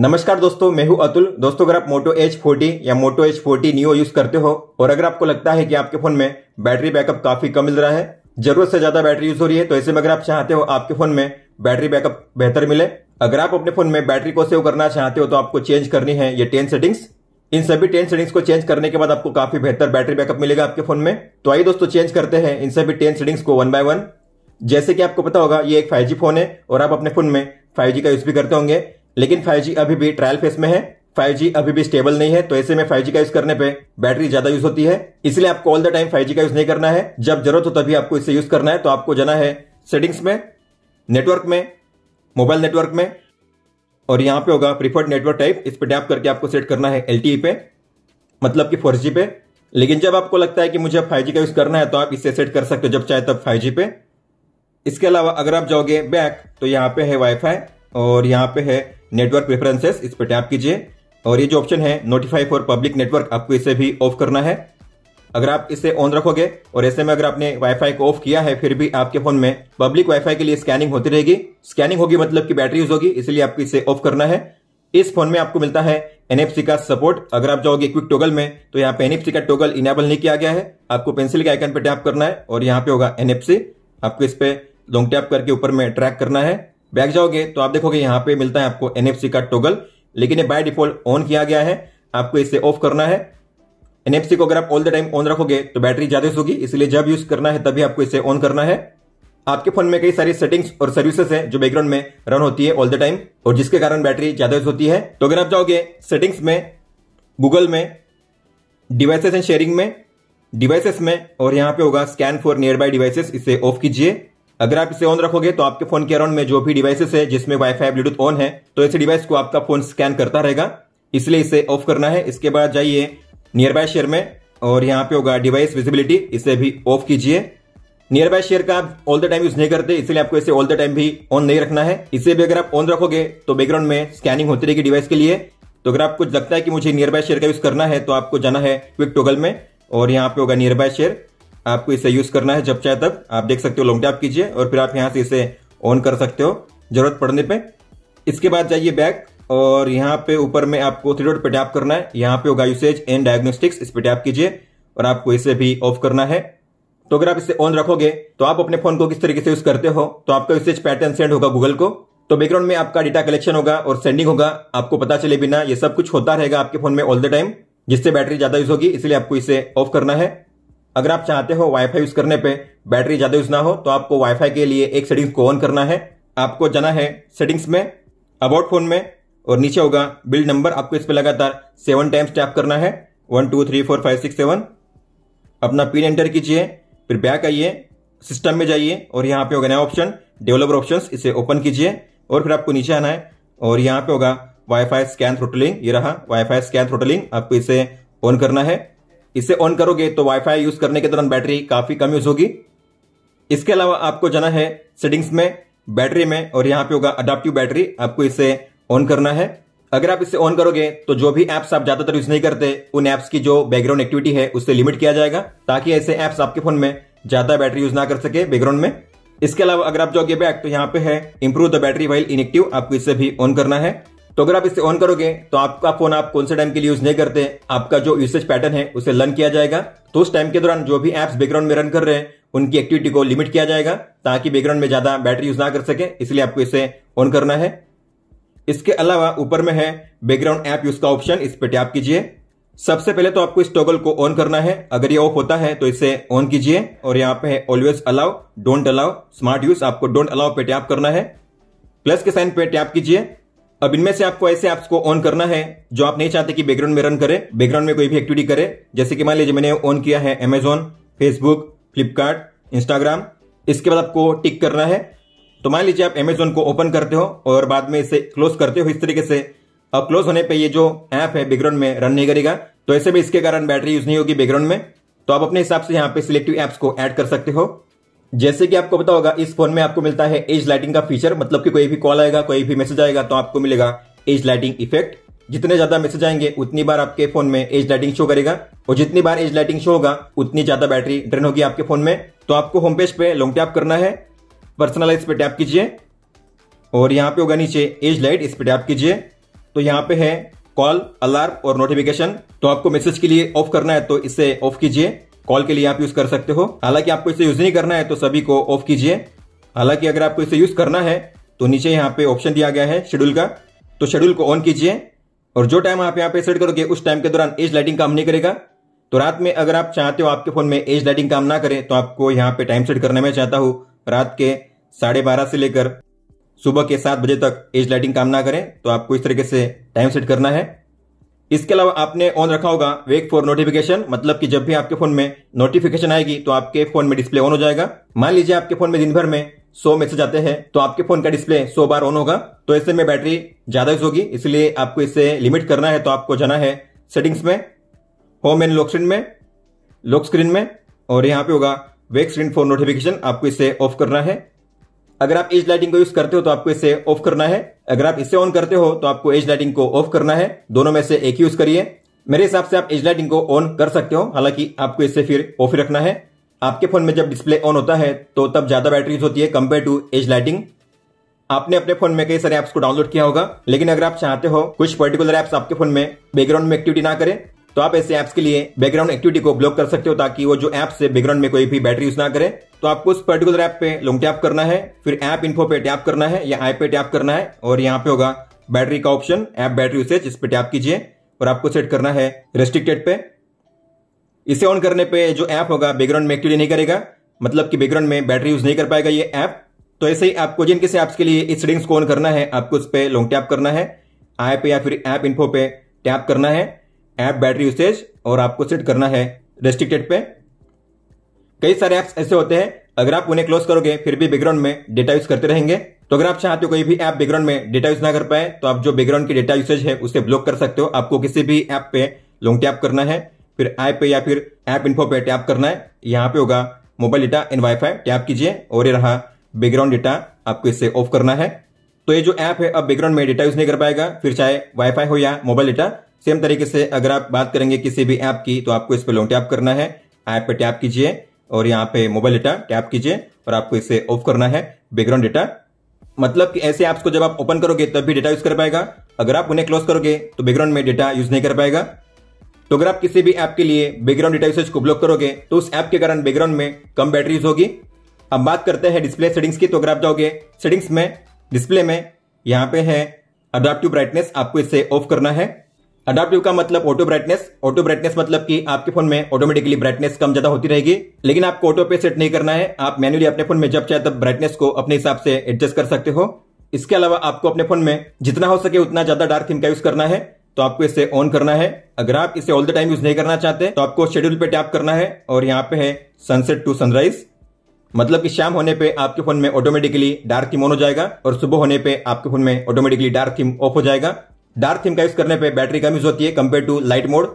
नमस्कार दोस्तों मैं हूं अतुल दोस्तों अगर आप मोटो एच फोर्टी या Moto H forty Neo use करते हो और अगर आपको लगता है कि आपके फोन में बैटरी बैकअप काफी कम मिल रहा है जरूरत से ज्यादा बैटरी यूज हो रही है तो ऐसे में अगर आप चाहते हो आपके फोन में बैटरी बैकअप बेहतर मिले अगर आप अपने फोन में बैटरी को सेव करना चाहते हो तो आपको चेंज करनी है ये टेन सेटिंग्स इन सभी टेन सेटिंग्स को चेंज करने के बाद आपको काफी बेहतर बैटरी बैकअप मिलेगा आपके फोन में तो आइए दोस्तों चेंज करते हैं इन सभी टेन सेटिंग्स को वन बाय वन जैसे कि आपको पता होगा ये एक फाइव फोन है और आप अपने फोन में फाइव का यूज भी करते होंगे लेकिन 5G अभी भी ट्रायल फेस में है 5G अभी भी स्टेबल नहीं है तो ऐसे में 5G का यूज करने पे बैटरी ज्यादा यूज होती है इसलिए आपको ऑल द टाइम 5G का यूज नहीं करना है जब जरूरत हो तभी आपको इसे यूज करना है तो आपको जाना है सेटिंग्स में नेटवर्क में मोबाइल नेटवर्क में और यहां पे होगा प्रीफर्ड नेटवर्क टाइप इस पर टैप करके आपको सेट करना है एल e पे मतलब कि फोर पे लेकिन जब आपको लगता है कि मुझे अब जी का यूज करना है तो आप इसे सेट कर सकते हो जब चाहे तब फाइव पे इसके अलावा अगर आप जाओगे बैक तो यहाँ पे है वाईफाई और यहाँ पे है नेटवर्क प्रेफरेंसेस इस पर टैप कीजिए और ये जो ऑप्शन है नोटिफाई फॉर पब्लिक नेटवर्क आपको इसे भी ऑफ करना है अगर आप इसे ऑन रखोगे और ऐसे में अगर आपने वाईफाई को ऑफ किया है फिर भी आपके फोन में पब्लिक वाईफाई के लिए स्कैनिंग होती रहेगी स्कैनिंग होगी मतलब कि बैटरी यूज होगी इसलिए आपको इसे ऑफ करना है इस फोन में आपको मिलता है एनएफसी का सपोर्ट अगर आप जाओगे क्विक टोगल में तो यहाँ पे एनएफसी का टोगल इनेबल नहीं किया गया है आपको पेंसिल के आइकन पे टैप करना है और यहाँ पे होगा एनएफसी आपको इस पे लॉन्ग टैप करके ऊपर में ट्रैक करना है बैक जाओगे तो आप देखोगे यहाँ पे मिलता है आपको एनएफसी का टोगल लेकिन ये बाय डिफॉल्ट ऑन किया गया है आपको इसे ऑफ करना है एनएफसी को अगर आप ऑल द टाइम ऑन रखोगे तो बैटरी ज्यादा होगी इसलिए जब यूज करना है तभी आपको इसे ऑन करना है आपके फोन में कई सारी सेटिंग्स और सर्विसेज हैं जो बैकग्राउंड में रन होती है ऑल द टाइम और जिसके कारण बैटरी ज्यादा यूज होती है तो अगर आप जाओगे सेटिंग्स में गूगल में डिवाइसेस एंड शेयरिंग में डिवाइसेस में और यहाँ पे होगा scan for nearby devices इसे ऑफ कीजिए अगर आप इसे ऑन रखोगे तो आपके फोन के अराउंड में जो भी डिवाइसेस है जिसमें वाईफाई ब्लूटूथ ऑन है तो इस डिवाइस को आपका फोन स्कैन करता रहेगा इसलिए इसे ऑफ करना है इसके बाद जाइए नियर बाय शेयर में और यहाँ पे होगा डिवाइस विजिबिलिटी इसे भी ऑफ कीजिए नियर बाय शेयर का आप ऑल द टाइम यूज नहीं करते इसलिए आपको इसे ऑल द टाइम भी ऑन नहीं रखना है इसे भी अगर आप ऑन रखोगे तो बैकग्राउंड में स्कैनिंग होती रहेगी डिवाइस के लिए तो अगर आपको लगता है कि मुझे नियर बाय शेयर का यूज करना है तो आपको जाना है क्विक टोगल में और यहाँ पे होगा नियर बाय शेयर आपको इसे यूज करना है जब चाहे तब आप देख सकते हो लॉन्ग टैप कीजिए और फिर आप यहाँ से इसे ऑन कर सकते हो जरूरत पड़ने पे इसके बाद जाइए बैक और यहाँ पे ऊपर में आपको थ्री डॉट पे टैप करना है यहाँ पे होगा यूसेज एंड डायग्नोस्टिक्स इस पर टैप कीजिए और आपको इसे भी ऑफ करना है तो अगर आप इसे ऑन रखोगे तो आप अपने फोन को किस तरीके से यूज करते हो तो आपका यूसेज पैटर्न सेंड होगा गूगल को तो बैकग्राउंड में आपका डेटा कलेक्शन होगा और सेंडिंग होगा आपको पता चले बिना ये सब कुछ होता रहेगा आपके फोन में ऑल द टाइम जिससे बैटरी ज्यादा यूज होगी इसलिए आपको इसे ऑफ करना है अगर आप चाहते हो वाईफाई यूज करने पे बैटरी ज्यादा यूज ना हो तो आपको वाईफाई के लिए एक सेटिंग्स को ऑन करना है आपको जाना है सेटिंग्स में अबाउट फोन में और नीचे होगा बिल नंबर आपको इस पर लगातार सेवन टाइम्स टैप करना है one two three four five six seven अपना पिन एंटर कीजिए फिर बैक आइए सिस्टम में जाइए और यहाँ पे होगा नया ऑप्शन डेवलपर ऑप्शन इसे ओपन कीजिए और फिर आपको नीचे आना है और यहाँ पे होगा वाईफाई स्कैन थ्रोटलिंग ये रहा वाईफाई स्कैन थ्रोटलिंग आपको इसे ऑन करना है इसे ऑन करोगे तो वाईफाई यूज करने के दौरान बैटरी काफी कम यूज होगी इसके अलावा आपको जाना है सेटिंग्स में बैटरी में और यहाँ पे होगा अडाप्टिव बैटरी आपको इसे ऑन करना है अगर आप इसे ऑन करोगे तो जो भी एप्स आप ज्यादातर यूज नहीं करते उन एप्स की जो बैकग्राउंड एक्टिविटी है उससे लिमिट किया जाएगा ताकि ऐसे ऐप्स आपके फोन में ज्यादा बैटरी यूज ना कर सके बैकग्राउंड में इसके अलावा अगर आप जाओगे बैक तो यहाँ पे है improve the battery while inactive आपको इसे भी ऑन करना है तो अगर आप इसे ऑन करोगे तो आपका फोन आप कौन से टाइम के लिए यूज नहीं करते आपका जो यूसेज पैटर्न है उसे लर्न किया जाएगा तो उस टाइम के दौरान जो भी एप्स बैकग्राउंड में रन कर रहे हैं उनकी एक्टिविटी को लिमिट किया जाएगा ताकि बैकग्राउंड में ज्यादा बैटरी यूज ना कर सके इसलिए आपको इसे ऑन करना है इसके अलावा ऊपर में है बैकग्राउंड ऐप यूज का ऑप्शन इस पर टैप कीजिए सबसे पहले तो आपको इस टॉगल को ऑन करना है अगर ये ऑफ होता है तो इसे ऑन कीजिए और यहाँ पे है always allow don't allow smart use आपको डोंट अलाउ पे टैप करना है प्लस के साइन पे टैप कीजिए अब इनमें से आपको ऐसे ऐप्स को ऑन करना है जो आप नहीं चाहते कि बैकग्राउंड में रन करे बैकग्राउंड में कोई भी एक्टिविटी करे जैसे कि मान लीजिए मैंने ऑन किया है अमेजोन फेसबुक फ्लिपकार्ट इंस्टाग्राम इसके बाद आपको टिक करना है तो मान लीजिए आप अमेजोन को ओपन करते हो और बाद में इसे क्लोज करते हो इस तरीके से अब क्लोज होने पर ये जो ऐप है बैकग्राउंड में रन नहीं करेगा तो ऐसे भी इसके कारण बैटरी यूज नहीं होगी बैकग्राउंड में तो आप अपने हिसाब से यहाँ पे सिलेक्टिव एप्स को ऐड कर सकते हो जैसे कि आपको पता होगा इस फोन में आपको मिलता है एज लाइटिंग का फीचर मतलब कि कोई भी कॉल आएगा कोई भी मैसेज आएगा तो आपको मिलेगा एज लाइटिंग इफेक्ट जितने ज्यादा मैसेज आएंगे उतनी बार आपके फोन में एज लाइटिंग शो करेगा और जितनी बार एज लाइटिंग शो होगा उतनी ज्यादा बैटरी ड्रेन होगी आपके फोन में तो आपको होम पेज पे लॉन्ग टैप करना है पर्सनलाइज पे टैप कीजिए और यहाँ पे होगा नीचे एज लाइट इस पे टैप कीजिए तो यहाँ पे है कॉल अलार्म और नोटिफिकेशन तो आपको मैसेज के लिए ऑफ करना है तो इसे ऑफ कीजिए कॉल के लिए आप यूज कर सकते हो हालांकि आपको इसे यूज नहीं करना है तो सभी को ऑफ कीजिए हालांकि अगर आपको इसे यूज करना है तो नीचे यहाँ पे ऑप्शन दिया गया है शेड्यूल का तो शेड्यूल को ऑन कीजिए और जो टाइम आप यहाँ पे सेट करोगे उस टाइम के दौरान एज लाइटिंग काम नहीं करेगा तो रात में अगर आप चाहते हो आपके फोन में एज लाइटिंग काम ना करें तो आपको यहाँ पे टाइम सेट करने में चाहता हूँ रात के साढ़े बारह से लेकर सुबह के सात बजे तक एज लाइटिंग काम ना करें तो आपको इस तरीके से टाइम सेट करना है इसके अलावा आपने ऑन रखा होगा वेक फॉर नोटिफिकेशन मतलब कि जब भी आपके फोन में नोटिफिकेशन आएगी तो आपके फोन में डिस्प्ले ऑन हो जाएगा मान लीजिए आपके फोन में दिन भर में 100 मैसेज आते हैं तो आपके फोन का डिस्प्ले 100 बार ऑन होगा तो ऐसे में बैटरी ज्यादा यूज होगी इसलिए आपको इसे लिमिट करना है तो आपको जाना है सेटिंग्स में होम एंड लॉक स्क्रीन में लॉक स्क्रीन में और यहाँ पे होगा वेक स्क्रीन फॉर नोटिफिकेशन आपको इसे ऑफ करना है अगर आप एज लाइटिंग को यूज करते हो तो आपको इसे ऑफ करना है अगर आप इसे ऑन करते हो तो आपको एज लाइटिंग को ऑफ करना है दोनों में से एक यूज करिए मेरे हिसाब से आप एज लाइटिंग को ऑन कर सकते हो हालांकि आपको इससे फिर ऑफ ही रखना है आपके फोन में जब डिस्प्ले ऑन होता है तो तब ज्यादा बैटरी होती है कंपेयर टू एज लाइटिंग आपने अपने फोन में कई सारे ऐप्स को डाउनलोड किया होगा लेकिन अगर आप चाहते हो कुछ पर्टिकुलर ऐप्स आपके फोन में बैकग्राउंड में एक्टिविटी ना करें तो आप ऐसे ऐप्स के लिए बैकग्राउंड एक्टिविटी को ब्लॉक कर सकते हो ताकि वो जो एप्स से बैकग्राउंड में कोई भी बैटरी यूज ना करे तो आपको उस पर्टिकुलर ऐप पे लॉन्ग टैप करना है फिर ऐप इन्फो पे टैप करना है या आई पे टैप करना है और यहाँ पे होगा बैटरी का ऑप्शन ऐप बैटरी यूसेज इस पर टैप कीजिए और आपको सेट करना है रेस्ट्रिक्टेड पे इसे ऑन करने पे जो ऐप होगा बैकग्राउंड में एक्टिविटी नहीं करेगा मतलब कि बैकग्राउंड में बैटरी यूज नहीं कर पाएगा ये ऐप तो ऐसे ही आपको जिन किसी ऐप्स के लिए इस सेटिंग्स को ऑन करना है आपको उस पर लॉन्ग टैप करना है आई पे या फिर ऐप इन्फो पे टैप करना है ऐप बैटरी यूसेज और आपको सेट करना है रेस्ट्रिक्टेड पे कई सारे ऐप्स ऐसे होते हैं अगर आप उन्हें क्लोज करोगे फिर भी बैकग्राउंड में डेटा यूज करते रहेंगे तो अगर आप चाहते हो कोई भी ऐप बैकग्राउंड में डेटा यूज ना कर पाए तो आप जो बैकग्राउंड की डेटा यूसेज है उसे ब्लॉक कर सकते हो आपको किसी भी ऐप पे लॉन्ग टैप करना है फिर ऐप पे या फिर ऐप इन्फो पे टैप करना है यहाँ पे होगा mobile data and wifi tap कीजिए और ये रहा बैकग्राउंड डेटा आपको इसे ऑफ करना है तो ये जो ऐप है अब बैकग्राउंड में डेटा यूज नहीं कर पाएगा फिर चाहे वाईफाई हो या मोबाइल डेटा सेम तरीके से अगर आप बात करेंगे किसी भी ऐप की तो आपको इस पर लॉन्ग टैप करना है ऐप पर टैप कीजिए और यहाँ पे मोबाइल डेटा टैप कीजिए और आपको इसे ऑफ करना है बैकग्राउंड डेटा मतलब कि ऐसे ऐप्स को जब आप ओपन करोगे तब भी डेटा यूज कर पाएगा अगर आप उन्हें क्लोज करोगे तो बैकग्राउंड में डेटा यूज नहीं कर पाएगा तो अगर आप किसी भी ऐप के लिए बैकग्राउंड डेटा यूसेज को ब्लॉक करोगे तो उस ऐप के कारण बैकग्राउंड में कम बैटरी यूज होगी अब बात करते हैं डिस्प्ले सेटिंग्स की तो अगर आप जाओगे सेटिंग्स में डिस्प्ले में यहाँ पे है अडाप्टिव ब्राइटनेस आपको इसे ऑफ करना है अडाप्टिव का मतलब ऑटो ब्राइटनेस ऑटो ब्राइटनेस मतलब कि आपके फोन में ऑटोमेटिकली ब्राइटनेस कम ज्यादा होती रहेगी लेकिन आपको ऑटो पे सेट नहीं करना है आप मैन्युअली अपने फोन में जब चाहे तब ब्राइटनेस को अपने हिसाब से एडजस्ट कर सकते हो इसके अलावा आपको अपने फोन में जितना हो सके उतना ज्यादा डार्क थीम का यूज करना है तो आपको इसे ऑन करना है अगर आप इसे ऑल द टाइम यूज नहीं करना चाहते तो आपको शेड्यूल पे टैप करना है और यहाँ पे है सनसेट टू सनराइज मतलब कि शाम होने पे आपके फोन में ऑटोमेटिकली डार्क थीम ऑन हो जाएगा और सुबह होने पे आपके फोन में ऑटोमेटिकली डार्क थीम ऑफ हो जाएगा डार्क थीम का यूज करने पे बैटरी कम यूज होती है कंपेयर टू लाइट मोड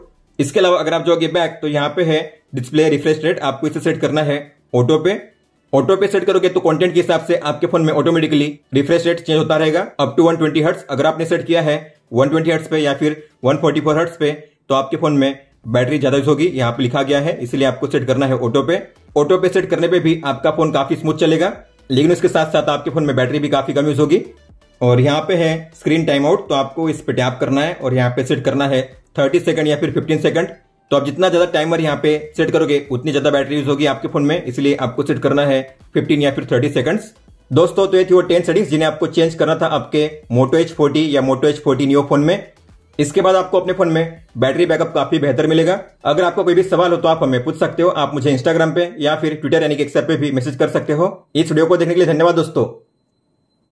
इसके अलावा अगर आप जाओगे बैक तो यहाँ पे है डिस्प्ले रिफ्रेश रेट आपको इसे सेट करना है ऑटो पे ऑटो पे सेट करोगे तो कंटेंट के हिसाब से आपके फोन में ऑटोमेटिकली रिफ्रेश रेट चेंज होता रहेगा अप टू 120 ट्वेंटी अगर आपने सेट किया है 120 ट्वेंटी पे या फिर 144 फोर्टी हर्ट्स पे तो आपके फोन में बैटरी ज्यादा यूज होगी यहाँ पे लिखा गया है इसलिए आपको सेट करना है ऑटो पे ऑटो पे सेट करने पे भी आपका फोन काफी स्मूथ चलेगा लेकिन उसके साथ साथ आपके फोन में बैटरी भी काफी कम यूज होगी और यहाँ पे है स्क्रीन टाइम आउट तो आपको इस पे टैप करना है और यहाँ पे सेट करना है थर्टी सेकंड या फिर फिफ्टीन सेकंड तो आप जितना ज्यादा टाइमर यहाँ पे सेट करोगे उतनी ज्यादा बैटरी यूज होगी आपके फोन में इसलिए आपको सेट करना है फिफ्टीन या फिर थर्टी सेकंड्स दोस्तों तो ये थी वो टेन सेटिंग्स जिन्हें आपको चेंज करना था आपके मोटो एच फोर्टी या Moto H forty new phone में इसके बाद आपको अपने फोन में बैटरी बैकअप काफी बेहतर मिलेगा अगर आपको कोई भी सवाल हो तो आप हमें पूछ सकते हो आप मुझे इंस्टाग्राम पे या फिर ट्विटर यानी कि एक्सर पे भी मैसेज कर सकते हो इस वीडियो को देखने के लिए धन्यवाद दोस्तों